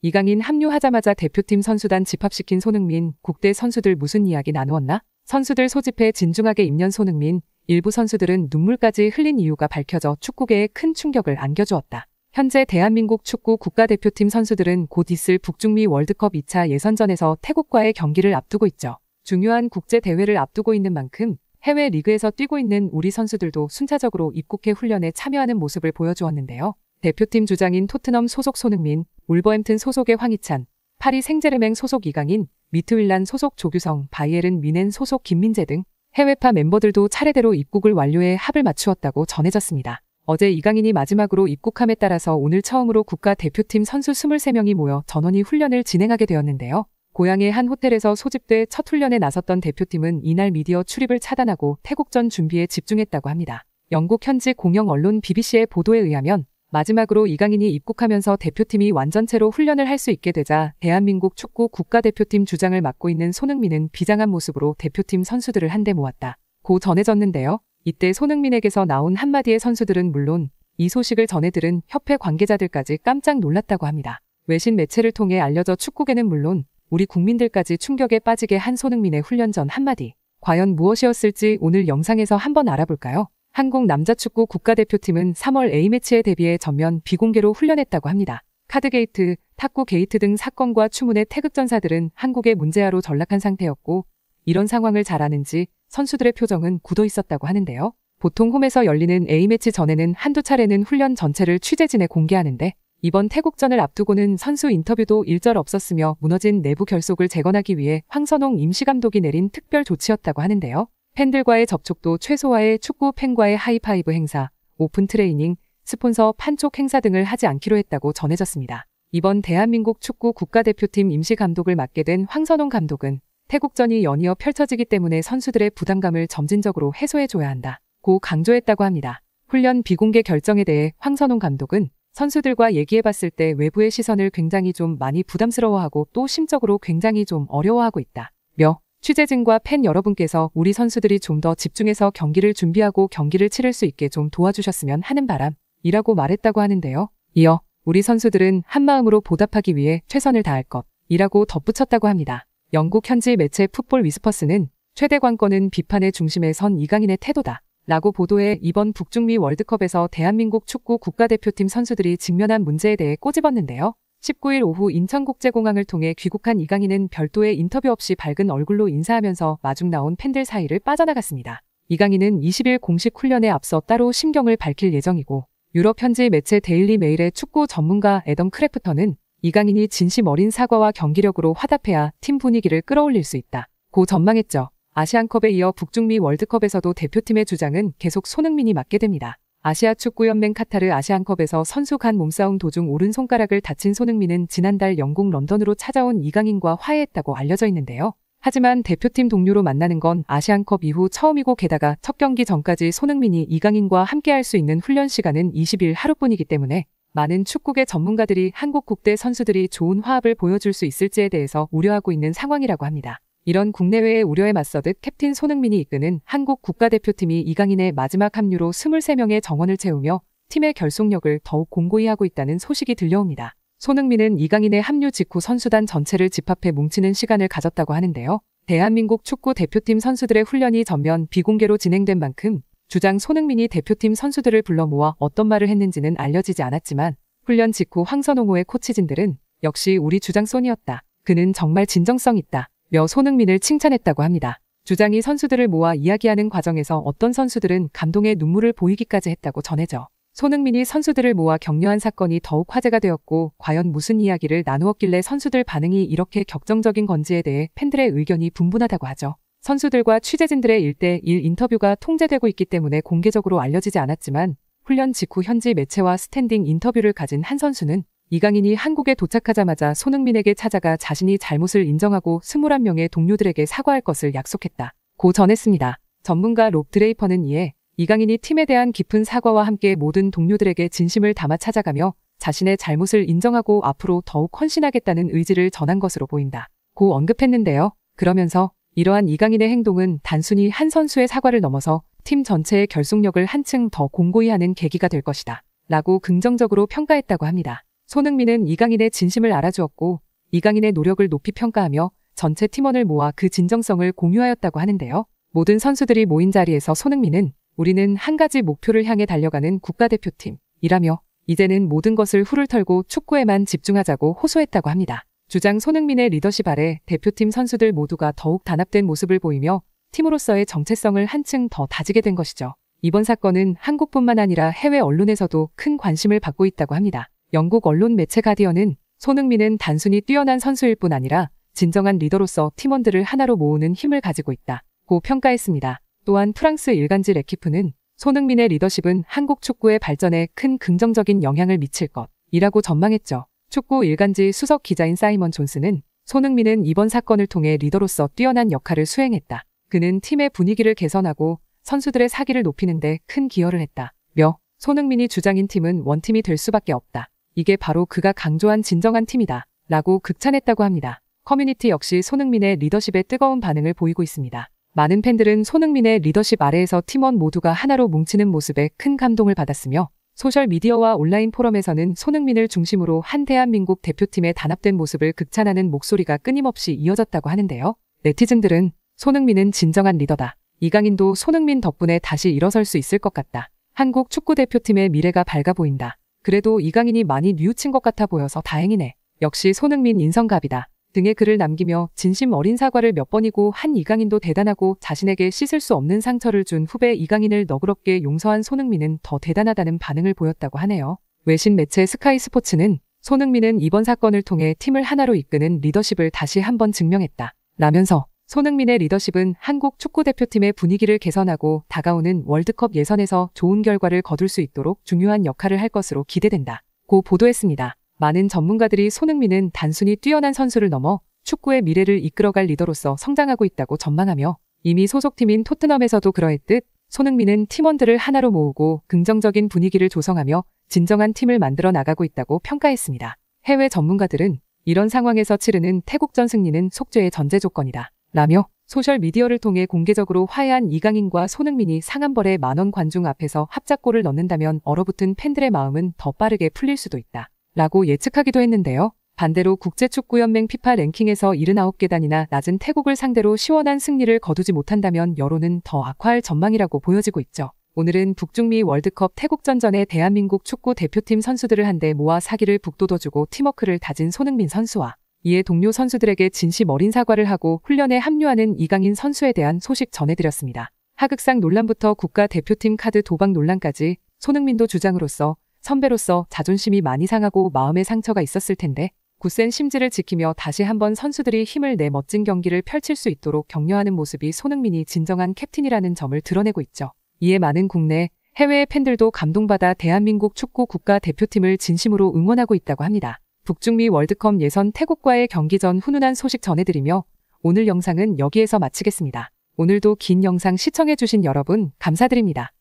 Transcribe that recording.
이강인 합류하자마자 대표팀 선수단 집합시킨 손흥민, 국대 선수들 무슨 이야기 나누었나? 선수들 소집해 진중하게 입년 손흥민, 일부 선수들은 눈물까지 흘린 이유가 밝혀져 축구계에 큰 충격을 안겨주었다. 현재 대한민국 축구 국가대표팀 선수들은 곧 있을 북중미 월드컵 2차 예선전에서 태국과의 경기를 앞두고 있죠. 중요한 국제 대회를 앞두고 있는 만큼 해외 리그에서 뛰고 있는 우리 선수들도 순차적으로 입국해 훈련에 참여하는 모습을 보여주었는데요. 대표팀 주장인 토트넘 소속 손흥민, 울버햄튼 소속의 황희찬, 파리 생제르맹 소속 이강인, 미트윌란 소속 조규성, 바이에른 미넨 소속 김민재 등 해외파 멤버들도 차례대로 입국을 완료해 합을 맞추었다고 전해졌습니다. 어제 이강인이 마지막으로 입국함에 따라서 오늘 처음으로 국가대표팀 선수 23명이 모여 전원이 훈련을 진행하게 되었는데요. 고향의 한 호텔에서 소집돼 첫 훈련에 나섰던 대표팀은 이날 미디어 출입을 차단하고 태국전 준비에 집중했다고 합니다. 영국 현지 공영 언론 BBC의 보도에 의하면 마지막으로 이강인이 입국하면서 대표팀이 완전체로 훈련을 할 수 있게 되자 대한민국 축구 국가대표팀 주장을 맡고 있는 손흥민은 비장한 모습으로 대표팀 선수들을 한데 모았다. 고 전해졌는데요. 이때 손흥민에게서 나온 한마디의 선수들은 물론 이 소식을 전해 들은 협회 관계자들까지 깜짝 놀랐다고 합니다. 외신 매체를 통해 알려져 축구계는 물론 우리 국민들까지 충격에 빠지게 한 손흥민의 훈련 전 한마디. 과연 무엇이었을지 오늘 영상에서 한번 알아볼까요? 한국 남자축구 국가대표팀은 3월 A매치에 대비해 전면 비공개로 훈련했다고 합니다. 카드게이트, 탁구게이트 등 사건과 추문의 태극전사들은 한국의 문제아로 전락한 상태였고 이런 상황을 잘 아는지 선수들의 표정은 굳어 있었다고 하는데요. 보통 홈에서 열리는 A매치 전에는 한두 차례는 훈련 전체를 취재진에 공개하는데 이번 태국전을 앞두고는 선수 인터뷰도 일절 없었으며 무너진 내부 결속을 재건하기 위해 황선홍 임시감독이 내린 특별 조치였다고 하는데요. 팬들과의 접촉도 최소화해 축구 팬과의 하이파이브 행사, 오픈 트레이닝, 스폰서 판촉 행사 등을 하지 않기로 했다고 전해졌습니다. 이번 대한민국 축구 국가대표팀 임시감독을 맡게 된 황선홍 감독은 태국전이 연이어 펼쳐지기 때문에 선수들의 부담감을 점진적으로 해소해줘야 한다. 고 강조했다고 합니다. 훈련 비공개 결정에 대해 황선홍 감독은 선수들과 얘기해봤을 때 외부의 시선을 굉장히 좀 많이 부담스러워하고 또 심적으로 굉장히 좀 어려워하고 있다. 며 취재진과 팬 여러분께서 우리 선수들이 좀 더 집중해서 경기를 준비하고 경기를 치를 수 있게 좀 도와주셨으면 하는 바람이라고 말했다고 하는데요. 이어 우리 선수들은 한마음으로 보답하기 위해 최선을 다할 것이라고 덧붙였다고 합니다. 영국 현지 매체 풋볼 위스퍼스는 최대 관건은 비판의 중심에 선 이강인의 태도다. 라고 보도해 이번 북중미 월드컵에서 대한민국 축구 국가대표팀 선수들이 직면한 문제에 대해 꼬집었는데요. 19일 오후 인천국제공항을 통해 귀국한 이강인은 별도의 인터뷰 없이 밝은 얼굴로 인사하면서 마중 나온 팬들 사이를 빠져나갔습니다. 이강인은 20일 공식 훈련에 앞서 따로 심경을 밝힐 예정이고 유럽 현지 매체 데일리 메일의 축구 전문가 에덤 크래프터는 이강인이 진심 어린 사과와 경기력으로 화답해야 팀 분위기를 끌어올릴 수 있다. 고 전망했죠. 아시안컵에 이어 북중미 월드컵에서도 대표팀의 주장은 계속 손흥민이 맡게 됩니다. 아시아 축구연맹 카타르 아시안컵에서 선수 간 몸싸움 도중 오른손가락을 다친 손흥민은 지난달 영국 런던으로 찾아온 이강인과 화해했다고 알려져 있는데요. 하지만 대표팀 동료로 만나는 건 아시안컵 이후 처음이고 게다가 첫 경기 전까지 손흥민이 이강인과 함께할 수 있는 훈련 시간은 20일 하루뿐이기 때문에 많은 축구계 전문가들이 한국 국대 선수들이 좋은 화합을 보여줄 수 있을지에 대해서 우려하고 있는 상황이라고 합니다. 이런 국내외의 우려에 맞서듯 캡틴 손흥민이 이끄는 한국 국가대표팀이 이강인의 마지막 합류로 23명의 정원을 채우며 팀의 결속력을 더욱 공고히 하고 있다는 소식이 들려옵니다. 손흥민은 이강인의 합류 직후 선수단 전체를 집합해 뭉치는 시간을 가졌다고 하는데요. 대한민국 축구 대표팀 선수들의 훈련이 전면 비공개로 진행된 만큼 주장 손흥민이 대표팀 선수들을 불러 모아 어떤 말을 했는지는 알려지지 않았지만 훈련 직후 황선홍호의 코치진들은 역시 우리 주장 손이었다. 그는 정말 진정성 있다. 며 손흥민을 칭찬했다고 합니다. 주장이 선수들을 모아 이야기하는 과정에서 어떤 선수들은 감동의 눈물을 보이기까지 했다고 전해져 손흥민이 선수들을 모아 격려한 사건이 더욱 화제가 되었고 과연 무슨 이야기를 나누었길래 선수들 반응이 이렇게 격정적인 건지에 대해 팬들의 의견이 분분하다고 하죠. 선수들과 취재진들의 1대1 인터뷰가 통제되고 있기 때문에 공개적으로 알려지지 않았지만 훈련 직후 현지 매체와 스탠딩 인터뷰를 가진 한 선수는 이강인이 한국에 도착하자마자 손흥민에게 찾아가 자신이 잘못을 인정하고 21명의 동료들에게 사과할 것을 약속했다. 고 전했습니다. 전문가 롭 드레이퍼는 이에 이강인이 팀에 대한 깊은 사과와 함께 모든 동료들에게 진심을 담아 찾아가며 자신의 잘못을 인정하고 앞으로 더욱 헌신하겠다는 의지를 전한 것으로 보인다. 고 언급했는데요. 그러면서 이러한 이강인의 행동은 단순히 한 선수의 사과를 넘어서 팀 전체의 결속력을 한층 더 공고히 하는 계기가 될 것이다. 라고 긍정적으로 평가했다고 합니다. 손흥민은 이강인의 진심을 알아주었고 이강인의 노력을 높이 평가하며 전체 팀원을 모아 그 진정성을 공유하였다고 하는데요. 모든 선수들이 모인 자리에서 손흥민은 우리는 한 가지 목표를 향해 달려가는 국가대표팀이라며 이제는 모든 것을 후를 털고 축구에만 집중하자고 호소했다고 합니다. 주장 손흥민의 리더십 아래 대표팀 선수들 모두가 더욱 단합된 모습을 보이며 팀으로서의 정체성을 한층 더 다지게 된 것이죠. 이번 사건은 한국뿐만 아니라 해외 언론에서도 큰 관심을 받고 있다고 합니다. 영국 언론 매체 가디언은 손흥민은 단순히 뛰어난 선수일 뿐 아니라 진정한 리더로서 팀원들을 하나로 모으는 힘을 가지고 있다고 평가했습니다. 또한 프랑스 일간지 레키프는 손흥민의 리더십은 한국 축구의 발전에 큰 긍정적인 영향을 미칠 것이라고 전망했죠. 축구 일간지 수석 기자인 사이먼 존스는 손흥민은 이번 사건을 통해 리더로서 뛰어난 역할을 수행했다. 그는 팀의 분위기를 개선하고 선수들의 사기를 높이는 데 큰 기여를 했다. 며 손흥민이 주장인 팀은 원팀이 될 수밖에 없다. 이게 바로 그가 강조한 진정한 팀이다. 라고 극찬했다고 합니다. 커뮤니티 역시 손흥민의 리더십에 뜨거운 반응을 보이고 있습니다. 많은 팬들은 손흥민의 리더십 아래에서 팀원 모두가 하나로 뭉치는 모습에 큰 감동을 받았으며 소셜미디어와 온라인 포럼에서는 손흥민을 중심으로 한 대한민국 대표팀의 단합된 모습을 극찬하는 목소리가 끊임없이 이어졌다고 하는데요. 네티즌들은 손흥민은 진정한 리더다. 이강인도 손흥민 덕분에 다시 일어설 수 있을 것 같다. 한국 축구대표팀의 미래가 밝아 보인다. 그래도 이강인이 많이 뉘우친 것 같아 보여서 다행이네. 역시 손흥민 인성갑이다. 등의 글을 남기며 진심 어린 사과를 몇 번이고 한 이강인도 대단하고 자신에게 씻을 수 없는 상처를 준 후배 이강인을 너그럽게 용서한 손흥민은 더 대단하다는 반응을 보였다고 하네요. 외신 매체 스카이 스포츠는 손흥민은 이번 사건을 통해 팀을 하나로 이끄는 리더십을 다시 한번 증명했다. 라면서 손흥민의 리더십은 한국 축구대표팀의 분위기를 개선하고 다가오는 월드컵 예선에서 좋은 결과를 거둘 수 있도록 중요한 역할을 할 것으로 기대된다. 고 보도했습니다. 많은 전문가들이 손흥민은 단순히 뛰어난 선수를 넘어 축구의 미래를 이끌어갈 리더로서 성장하고 있다고 전망하며 이미 소속팀인 토트넘에서도 그러했듯 손흥민은 팀원들을 하나로 모으고 긍정적인 분위기를 조성하며 진정한 팀을 만들어 나가고 있다고 평가했습니다. 해외 전문가들은 이런 상황에서 치르는 태국전 승리는 속죄의 전제 조건이다. 라며 소셜미디어를 통해 공개적으로 화해한 이강인과 손흥민이 상한벌의 만원 관중 앞에서 합작골을 넣는다면 얼어붙은 팬들의 마음은 더 빠르게 풀릴 수도 있다. 라고 예측하기도 했는데요. 반대로 국제축구연맹 피파 랭킹에서 79계단이나 낮은 태국을 상대로 시원한 승리를 거두지 못한다면 여론은 더 악화할 전망이라고 보여지고 있죠. 오늘은 북중미 월드컵 태국전전에 대한민국 축구 대표팀 선수들을 한데 모아 사기를 북돋워주고 팀워크를 다진 손흥민 선수와 이에 동료 선수들에게 진심 어린 사과를 하고 훈련에 합류하는 이강인 선수에 대한 소식 전해드렸습니다. 하극상 논란부터 국가대표팀 카드 도박 논란까지 손흥민도 주장으로서 선배로서 자존심이 많이 상하고 마음의 상처가 있었을 텐데 굳센 심지를 지키며 다시 한번 선수들이 힘을 내 멋진 경기를 펼칠 수 있도록 격려하는 모습이 손흥민이 진정한 캡틴이라는 점을 드러내고 있죠. 이에 많은 국내, 해외의 팬들도 감동받아 대한민국 축구 국가대표팀을 진심으로 응원하고 있다고 합니다. 북중미 월드컵 예선 태국과의 경기 전 훈훈한 소식 전해드리며 오늘 영상은 여기에서 마치겠습니다. 오늘도 긴 영상 시청해주신 여러분 감사드립니다.